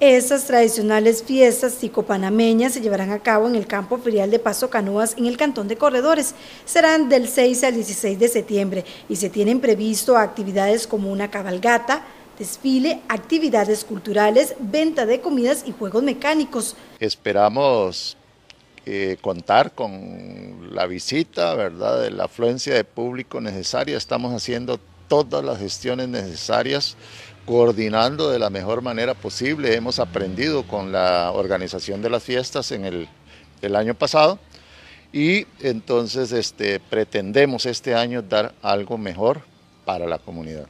Esas tradicionales fiestas psicopanameñas se llevarán a cabo en el campo ferial de Paso Canoas en el Cantón de Corredores. Serán del 6 al 16 de septiembre y se tienen previsto actividades como una cabalgata, desfile, actividades culturales, venta de comidas y juegos mecánicos. Esperamos eh, contar con la visita, ¿verdad?, de la afluencia de público necesaria. Estamos haciendo todas las gestiones necesarias coordinando de la mejor manera posible. Hemos aprendido con la organización de las fiestas en el, año pasado y entonces este, pretendemos este año dar algo mejor para la comunidad.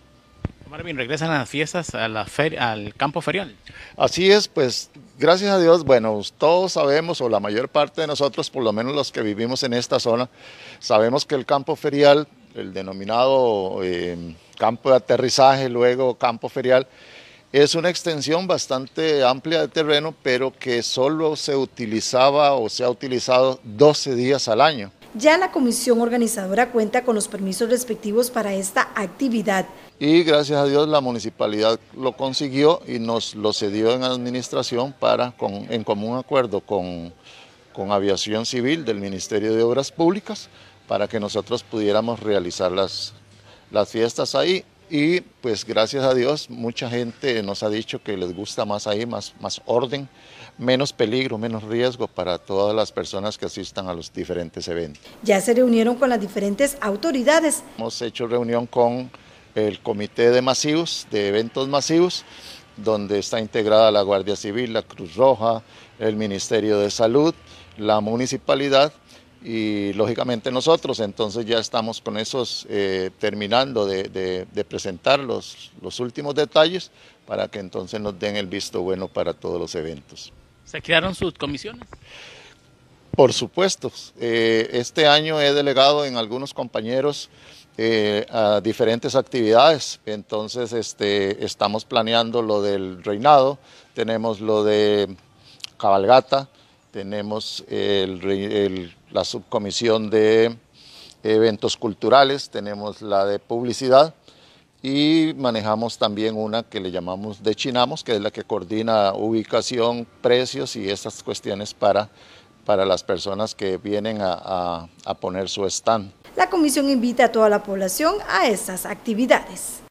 Marvin, regresan a las fiestas a la al campo ferial. Así es, pues gracias a Dios, bueno, todos sabemos, o la mayor parte de nosotros, por lo menos los que vivimos en esta zona, sabemos que el campo ferial el denominado eh, campo de aterrizaje, luego campo ferial, es una extensión bastante amplia de terreno, pero que solo se utilizaba o se ha utilizado 12 días al año. Ya la comisión organizadora cuenta con los permisos respectivos para esta actividad. Y gracias a Dios la municipalidad lo consiguió y nos lo cedió en administración para, en común acuerdo con, con Aviación Civil del Ministerio de Obras Públicas, para que nosotros pudiéramos realizar las, las fiestas ahí. Y pues gracias a Dios mucha gente nos ha dicho que les gusta más ahí, más, más orden, menos peligro, menos riesgo para todas las personas que asistan a los diferentes eventos. Ya se reunieron con las diferentes autoridades. Hemos hecho reunión con el Comité de Masivos, de Eventos Masivos, donde está integrada la Guardia Civil, la Cruz Roja, el Ministerio de Salud, la Municipalidad y lógicamente nosotros, entonces ya estamos con esos eh, terminando de, presentar los, últimos detalles para que entonces nos den el visto bueno para todos los eventos. ¿Se crearon sus comisiones? Por supuesto, eh, este año he delegado en algunos compañeros eh, a diferentes actividades, entonces este, estamos planeando lo del reinado, tenemos lo de cabalgata, tenemos la subcomisión de eventos culturales, tenemos la de publicidad y manejamos también una que le llamamos de Chinamos, que es la que coordina ubicación, precios y estas cuestiones para, las personas que vienen a poner su stand. La comisión invita a toda la población a estas actividades.